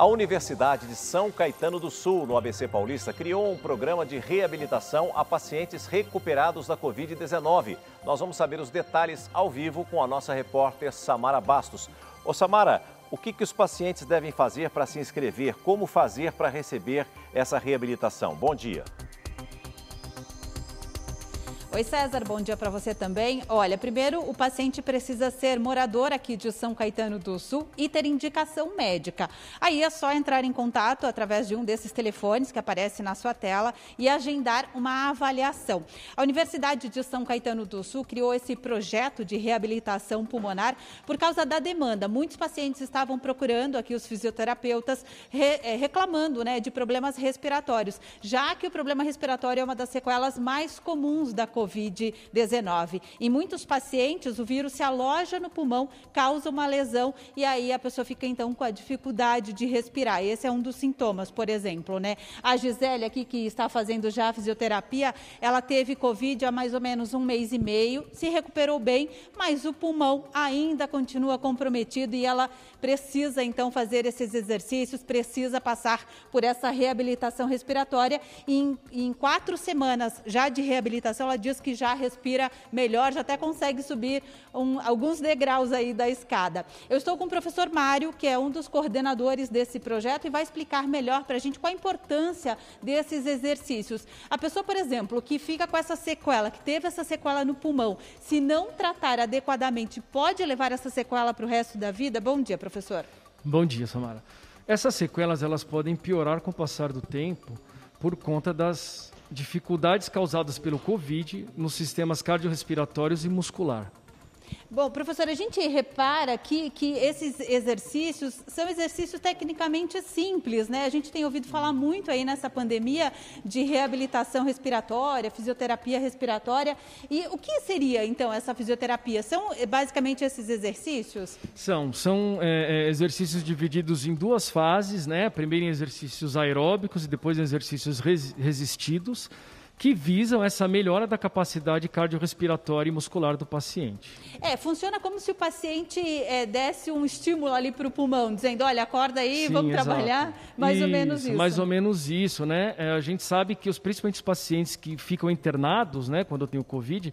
A Universidade de São Caetano do Sul, no ABC Paulista, criou um programa de reabilitação a pacientes recuperados da Covid-19. Nós vamos saber os detalhes ao vivo com a nossa repórter Samara Bastos. Ô Samara, o que, que os pacientes devem fazer para se inscrever? Como fazer para receber essa reabilitação? Bom dia. Oi, César, bom dia para você também. Olha, primeiro, o paciente precisa ser morador aqui de São Caetano do Sul e ter indicação médica. Aí é só entrar em contato através de um desses telefones que aparece na sua tela e agendar uma avaliação. A Universidade de São Caetano do Sul criou esse projeto de reabilitação pulmonar por causa da demanda. Muitos pacientes estavam procurando aqui os fisioterapeutas eh, reclamando né, de problemas respiratórios, já que o problema respiratório é uma das sequelas mais comuns da COVID Covid-19. Em muitos pacientes, o vírus se aloja no pulmão, causa uma lesão e aí a pessoa fica então com a dificuldade de respirar. Esse é um dos sintomas, por exemplo, né? A Gisele aqui que está fazendo já fisioterapia, ela teve Covid há mais ou menos um mês e meio, se recuperou bem, mas o pulmão ainda continua comprometido e ela precisa então fazer esses exercícios, precisa passar por essa reabilitação respiratória e em, em quatro semanas já de reabilitação ela diz que já respira melhor, já até consegue subir um, alguns degraus aí da escada. Eu estou com o professor Mário, que é um dos coordenadores desse projeto e vai explicar melhor para a gente qual a importância desses exercícios. A pessoa, por exemplo, que fica com essa sequela, que teve essa sequela no pulmão, se não tratar adequadamente, pode levar essa sequela para o resto da vida? Bom dia, professor. Bom dia, Samara. Essas sequelas elas podem piorar com o passar do tempo por conta das dificuldades causadas pelo Covid nos sistemas cardiorrespiratórios e muscular. Bom, professora, a gente repara aqui que esses exercícios são exercícios tecnicamente simples, né? A gente tem ouvido falar muito aí nessa pandemia de reabilitação respiratória, fisioterapia respiratória. E o que seria, então, essa fisioterapia? São eh, basicamente esses exercícios? São. São é, exercícios divididos em duas fases, né? Primeiro em exercícios aeróbicos e depois em exercícios res, resistidos que visam essa melhora da capacidade cardiorrespiratória e muscular do paciente. É, funciona como se o paciente é, desse um estímulo ali para o pulmão, dizendo, olha, acorda aí, Sim, vamos exato. trabalhar, mais isso, ou menos isso. Mais ou menos isso, né? É, a gente sabe que os principalmente os pacientes que ficam internados, né, quando tem o COVID,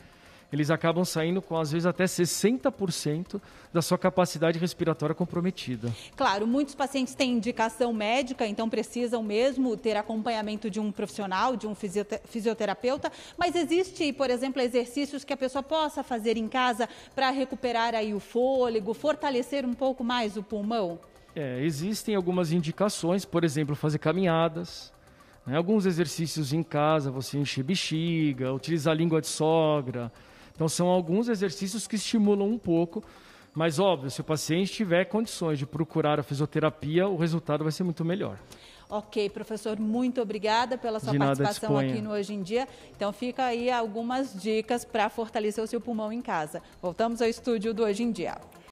eles acabam saindo com, às vezes, até 60% da sua capacidade respiratória comprometida. Claro, muitos pacientes têm indicação médica, então precisam mesmo ter acompanhamento de um profissional, de um fisioterapeuta, mas existe, por exemplo, exercícios que a pessoa possa fazer em casa para recuperar aí o fôlego, fortalecer um pouco mais o pulmão? É, existem algumas indicações, por exemplo, fazer caminhadas, né? alguns exercícios em casa, você encher bexiga, utilizar língua de sogra, então são alguns exercícios que estimulam um pouco, mas óbvio, se o paciente tiver condições de procurar a fisioterapia, o resultado vai ser muito melhor. Ok, professor, muito obrigada pela sua nada, participação disponha. aqui no Hoje em Dia. Então, fica aí algumas dicas para fortalecer o seu pulmão em casa. Voltamos ao estúdio do Hoje em Dia.